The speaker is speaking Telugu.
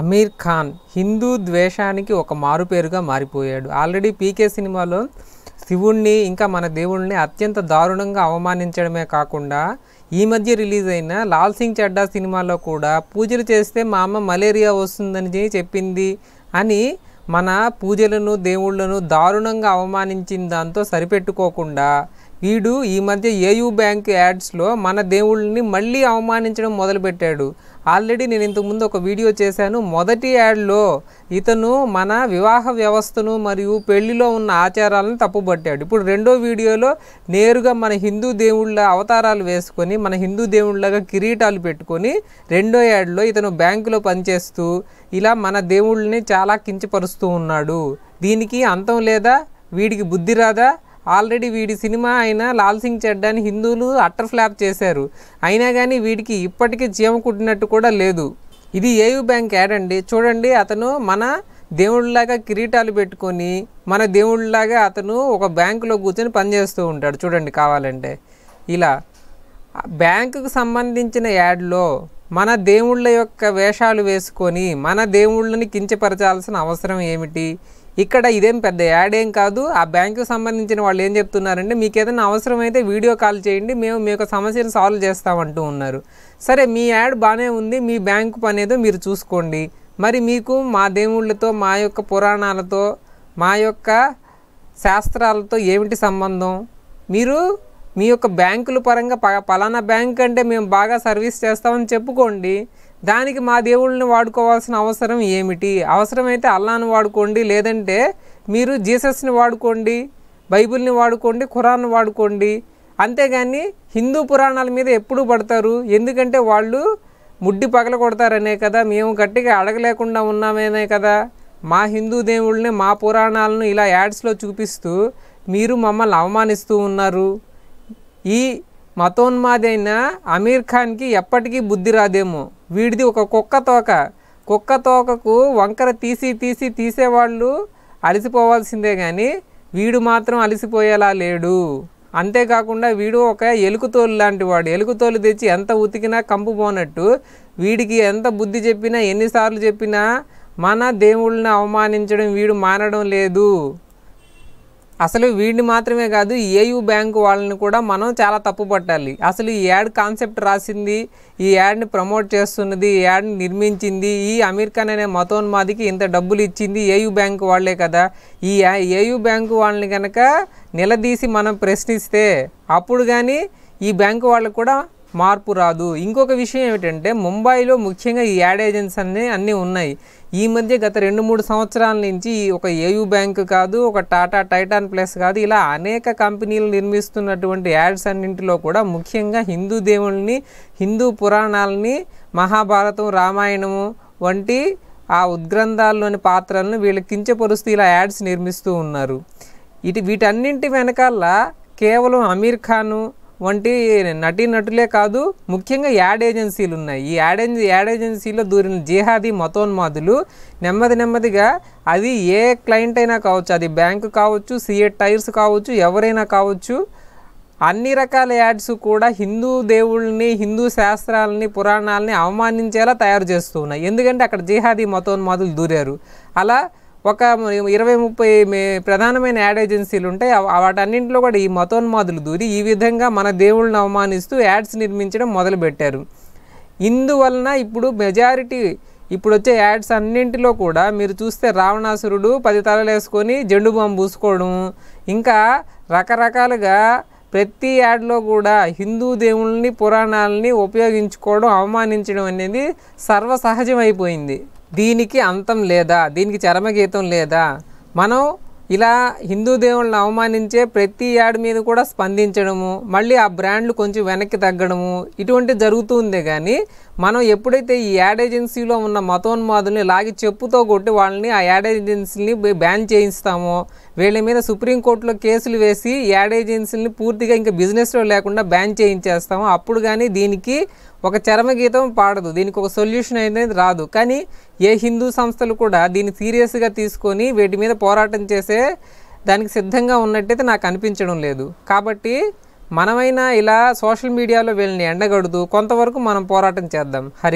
అమీర్ ఖాన్ హిందూ ద్వేషానికి ఒక మారుపేరుగా మారిపోయాడు ఆల్రెడీ పీకే సినిమాలో శివుణ్ణి ఇంకా మన దేవుణ్ణి అత్యంత దారుణంగా అవమానించడమే కాకుండా ఈ మధ్య రిలీజ్ అయిన లాల్ సింగ్ చెడ్డా సినిమాలో కూడా పూజలు చేస్తే మా అమ్మ మలేరియా వస్తుందని చెప్పింది అని మన పూజలను దేవుళ్లను దారుణంగా అవమానించిన దాంతో సరిపెట్టుకోకుండా వీడు ఈ మధ్య ఏయూ బ్యాంక్ యాడ్స్లో మన దేవుళ్ళని మళ్ళీ అవమానించడం మొదలుపెట్టాడు ఆల్రెడీ నేను ఇంతకుముందు ఒక వీడియో చేశాను మొదటి యాడ్లో ఇతను మన వివాహ వ్యవస్థను మరియు పెళ్లిలో ఉన్న ఆచారాలను తప్పుబట్టాడు ఇప్పుడు రెండో వీడియోలో నేరుగా మన హిందూ దేవుళ్ళ అవతారాలు వేసుకొని మన హిందూ దేవుళ్ళగా కిరీటాలు పెట్టుకొని రెండో యాడ్లో ఇతను బ్యాంకులో పనిచేస్తూ ఇలా మన దేవుళ్ళని చాలా కించపరుస్తూ ఉన్నాడు దీనికి అంతం లేదా వీడికి బుద్ధి రాదా ఆల్రెడీ వీడి సినిమా అయిన లాల్ సింగ్ చెడ్డాని హిందువులు అట్టర్ ఫ్లాప్ చేశారు అయినా కానీ వీడికి ఇప్పటికీ జీవం కుట్టినట్టు కూడా లేదు ఇది ఏయు బ్యాంక్ యాడ్ అండి చూడండి అతను మన దేవుళ్ళలాగా కిరీటాలు పెట్టుకొని మన దేవుళ్ళలాగా అతను ఒక బ్యాంకులో కూర్చొని పనిచేస్తూ ఉంటాడు చూడండి కావాలంటే ఇలా బ్యాంకుకు సంబంధించిన యాడ్లో మన దేవుళ్ళ యొక్క వేషాలు వేసుకొని మన దేవుళ్ళని కించపరచాల్సిన అవసరం ఏమిటి ఇక్కడ ఇదేం పెద్ద యాడ్ ఏం కాదు ఆ బ్యాంకు సంబంధించిన వాళ్ళు ఏం చెప్తున్నారంటే మీకు ఏదైనా అవసరమైతే వీడియో కాల్ చేయండి మేము మీ యొక్క సమస్యను సాల్వ్ చేస్తామంటూ ఉన్నారు సరే మీ యాడ్ బాగానే ఉంది మీ బ్యాంకు పని మీరు చూసుకోండి మరి మీకు మా దేవుళ్ళతో మా యొక్క పురాణాలతో మా యొక్క శాస్త్రాలతో ఏమిటి సంబంధం మీరు మీ యొక్క బ్యాంకుల పరంగా పలానా బ్యాంక్ అంటే మేము బాగా సర్వీస్ చేస్తామని చెప్పుకోండి దానికి మా దేవుళ్ళని వాడుకోవాల్సిన అవసరం ఏమిటి అవసరమైతే అల్లాను వాడుకోండి లేదంటే మీరు జీసస్ని వాడుకోండి బైబిల్ని వాడుకోండి ఖురాన్ వాడుకోండి అంతేగాని హిందూ పురాణాల మీద ఎప్పుడు పడతారు ఎందుకంటే వాళ్ళు ముడ్డి పగల కొడతారనే కదా మేము గట్టిగా అడగలేకుండా ఉన్నామేనే కదా మా హిందూ దేవుళ్ళని మా పురాణాలను ఇలా యాడ్స్లో చూపిస్తూ మీరు మమ్మల్ని అవమానిస్తూ ఉన్నారు ఈ మతోన్మాదైన అమీర్ ఖాన్కి ఎప్పటికీ బుద్ధి రాదేమో వీడిది ఒక కుక్క తోక కుక్క తోకకు వంకర తీసి తీసి తీసేవాళ్ళు అలసిపోవాల్సిందే కానీ వీడు మాత్రం అలసిపోయేలా లేడు అంతేకాకుండా వీడు ఒక ఎలుకుతోలు లాంటి వాడు ఎలుకుతోలు తెచ్చి ఎంత ఉతికినా కంపు పోనట్టు వీడికి ఎంత బుద్ధి చెప్పినా ఎన్నిసార్లు చెప్పినా మన దేవుళ్ళని అవమానించడం వీడు మానడం లేదు అసలు వీడిని మాత్రమే కాదు ఏయూ బ్యాంకు వాళ్ళని కూడా మనం చాలా తప్పు పట్టాలి అసలు ఈ యాడ్ కాన్సెప్ట్ రాసింది ఈ యాడ్ని ప్రమోట్ చేస్తున్నది ఈ యాడ్ని నిర్మించింది ఈ అమీర్ ఖాన్ అనే మతోన్మాదికి ఇంత డబ్బులు ఇచ్చింది ఏయూ బ్యాంకు వాళ్ళే కదా ఈ ఏయూ బ్యాంకు వాళ్ళని కనుక నిలదీసి మనం ప్రశ్నిస్తే అప్పుడు కానీ ఈ బ్యాంకు వాళ్ళకు కూడా మార్పు రాదు ఇంకొక విషయం ఏమిటంటే ముంబైలో ముఖ్యంగా ఈ యాడ్ ఏజెన్సీ అన్నీ అన్నీ ఉన్నాయి ఈ మధ్య గత రెండు మూడు సంవత్సరాల నుంచి ఒక ఏయూ బ్యాంక్ కాదు ఒక టాటా టైటాన్ ప్లస్ కాదు ఇలా అనేక కంపెనీలు నిర్మిస్తున్నటువంటి యాడ్స్ అన్నింటిలో కూడా ముఖ్యంగా హిందూ దేవుల్ని హిందూ పురాణాలని మహాభారతం రామాయణము వంటి ఆ ఉద్గ్రంథాల్లోని పాత్రలను వీళ్ళు కించపరుస్తూ ఇలా యాడ్స్ నిర్మిస్తూ ఉన్నారు ఇటు వీటన్నింటి వెనకాల కేవలం అమీర్ ఖాను వంటి నటీ నటులే కాదు ముఖ్యంగా యాడ్ ఏజెన్సీలు ఉన్నాయి ఈ యాడ్ యాడ్ ఏజెన్సీలో దూరిన జిహాదీ మతోన్మాదులు నెమ్మది నెమ్మదిగా అది ఏ క్లయింట్ అయినా కావచ్చు అది బ్యాంకు కావచ్చు సిఏ టైర్స్ కావచ్చు ఎవరైనా కావచ్చు అన్ని రకాల యాడ్స్ కూడా హిందూ దేవుళ్ళని హిందూ శాస్త్రాలని పురాణాలని అవమానించేలా తయారు చేస్తూ ఉన్నాయి ఎందుకంటే అక్కడ జిహాదీ మతోన్మాదులు దూరారు అలా ఒక ఇరవై ముప్పై ప్రధానమైన యాడ్ ఏజెన్సీలు ఉంటాయి వాటన్నింటిలో కూడా ఈ మతోన్మాదులు దూరి ఈ విధంగా మన దేవుళ్ళని అవమానిస్తూ యాడ్స్ నిర్మించడం మొదలుపెట్టారు ఇందువలన ఇప్పుడు మెజారిటీ ఇప్పుడు వచ్చే యాడ్స్ అన్నింటిలో కూడా మీరు చూస్తే రావణాసురుడు పది తలలు వేసుకొని జెండు బాంబు పూసుకోవడం ఇంకా రకరకాలుగా ప్రతి యాడ్లో కూడా హిందూ దేవుళ్ళని పురాణాలని ఉపయోగించుకోవడం అవమానించడం అనేది సర్వసహజమైపోయింది దీనికి అంతం లేదా దీనికి చరమగీతం లేదా మనం ఇలా హిందూ దేవుళ్ళని అవమానించే ప్రతి యాడ్ మీద కూడా స్పందించడము మళ్ళీ ఆ బ్రాండ్లు కొంచెం వెనక్కి తగ్గడము ఇటువంటి జరుగుతూ ఉందే కానీ మనం ఎప్పుడైతే ఈ యాడ్ ఏజెన్సీలో ఉన్న మతోన్మాదుల్ని లాగి చెప్పుతో కొట్టి వాళ్ళని ఆ యాడ్ ఏజెన్సీని బ్యాన్ చేయిస్తామో వీళ్ళ మీద సుప్రీంకోర్టులో కేసులు వేసి యాడ్ ఏజెన్సీని పూర్తిగా ఇంకా బిజినెస్లో లేకుండా బ్యాన్ చేయించేస్తామో అప్పుడు కానీ దీనికి ఒక చరమగీతం పాడదు దీనికి ఒక సొల్యూషన్ అనేది రాదు కానీ ఏ హిందూ సంస్థలు కూడా దీన్ని సీరియస్గా తీసుకొని వీటి మీద పోరాటం చేసే చేస్తే దానికి సిద్ధంగా ఉన్నట్టయితే నాకు అనిపించడం లేదు కాబట్టి మనమైనా ఇలా సోషల్ మీడియాలో వీళ్ళని ఎండగడుతూ కొంతవరకు మనం పోరాటం చేద్దాం హరి